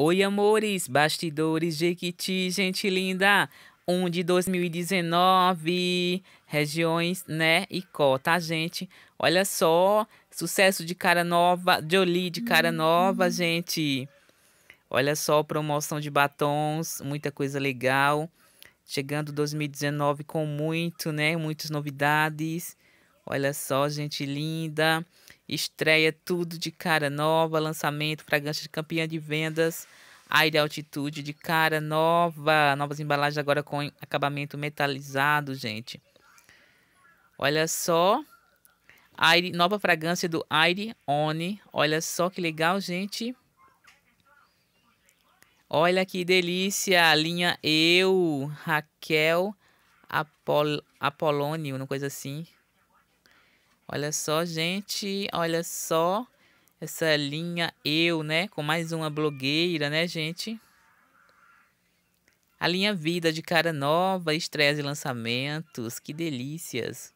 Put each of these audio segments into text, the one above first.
Oi, amores, bastidores, Jequiti, gente linda. um de 2019, regiões, né, e Có, tá, gente? Olha só, sucesso de cara nova, Jolie de cara nova, uhum. gente. Olha só, promoção de batons, muita coisa legal. Chegando 2019 com muito, né, muitas novidades. Olha só, gente linda. Estreia tudo de cara nova, lançamento, fragrância de campeã de vendas. Aire Altitude de cara nova, novas embalagens agora com acabamento metalizado, gente. Olha só, Aire, nova fragrância do Aire One. Olha só que legal, gente. Olha que delícia, linha Eu, Raquel Apol, Apolônio, uma coisa assim. Olha só, gente, olha só essa linha eu, né? Com mais uma blogueira, né, gente? A linha Vida de cara nova, estreias e lançamentos, que delícias.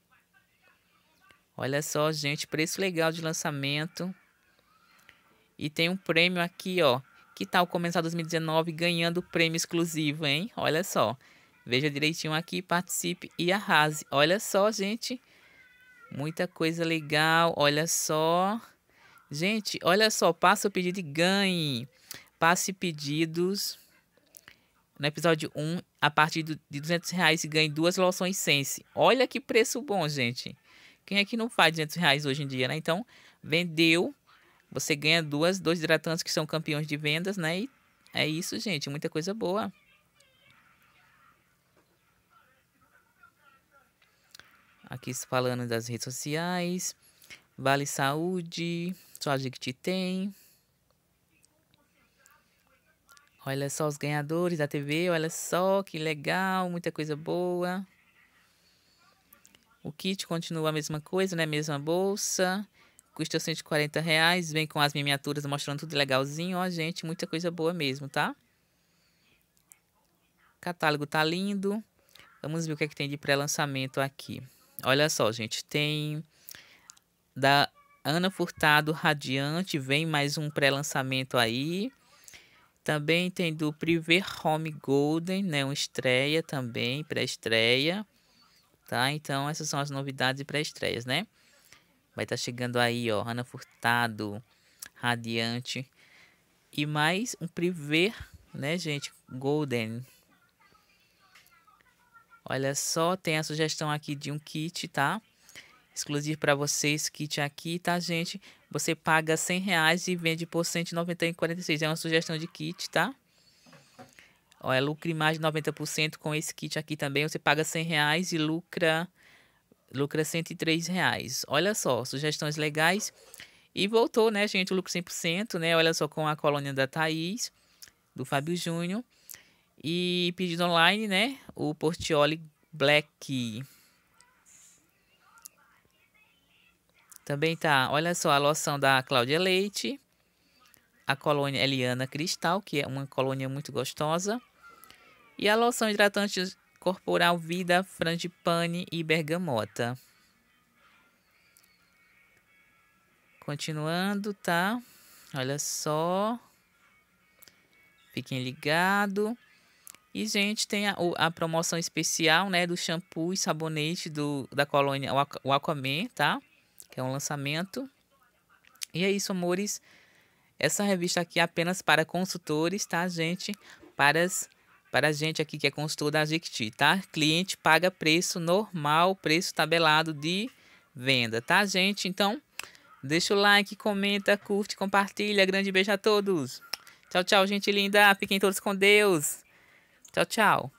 Olha só, gente, preço legal de lançamento. E tem um prêmio aqui, ó. Que tal começar 2019 ganhando prêmio exclusivo, hein? Olha só. Veja direitinho aqui, participe e arrase. Olha só, gente. Muita coisa legal, olha só. Gente, olha só, passa o pedido e ganhe. Passe pedidos no episódio 1 a partir de 200 reais e ganhe duas loções Sense. Olha que preço bom, gente. Quem é que não faz 200 reais hoje em dia, né? Então, vendeu, você ganha duas, dois hidratantes que são campeões de vendas, né? E é isso, gente, muita coisa boa. Aqui falando das redes sociais. Vale Saúde, só a gente tem. Olha só os ganhadores da TV, olha só que legal, muita coisa boa. O kit continua a mesma coisa, né? Mesma bolsa. Custa 140 reais. Vem com as miniaturas mostrando tudo legalzinho. Ó, gente, muita coisa boa mesmo, tá? O catálogo tá lindo. Vamos ver o que, é que tem de pré-lançamento aqui. Olha só, gente, tem da Ana Furtado Radiante, vem mais um pré-lançamento aí. Também tem do Priver Home Golden, né, uma estreia também, pré-estreia. Tá? Então essas são as novidades e pré-estreias, né? Vai estar tá chegando aí, ó, Ana Furtado Radiante e mais um Priver, né, gente, Golden Olha só, tem a sugestão aqui de um kit, tá? Exclusivo para vocês, kit aqui, tá, gente? Você paga 100 reais e vende por 191,46. É uma sugestão de kit, tá? Olha, lucre mais de 90% com esse kit aqui também. Você paga 100 reais e lucra, lucra 103 reais. Olha só, sugestões legais. E voltou, né, gente, o lucro 100%, né? Olha só, com a colônia da Thaís, do Fábio Júnior. E pedido online, né? O Portioli Black. Também tá, olha só, a loção da Cláudia Leite. A colônia Eliana Cristal, que é uma colônia muito gostosa. E a loção hidratante corporal Vida, Frangipane e Bergamota. Continuando, tá? Olha só. Fiquem ligados. E, gente, tem a, a, promoção especial, né, do shampoo e sabonete do, da colônia o Aquaman, tá? Que é um lançamento. E é isso, amores. Essa revista aqui é apenas para consultores, tá, gente? Para, as, para a gente aqui que é consultor da Jequiti, tá? Cliente paga preço normal, preço tabelado de venda, tá, gente? Então, deixa o like, comenta, curte, compartilha. Grande beijo a todos. Tchau, tchau, gente linda. Fiquem todos com Deus. Tchau, tchau.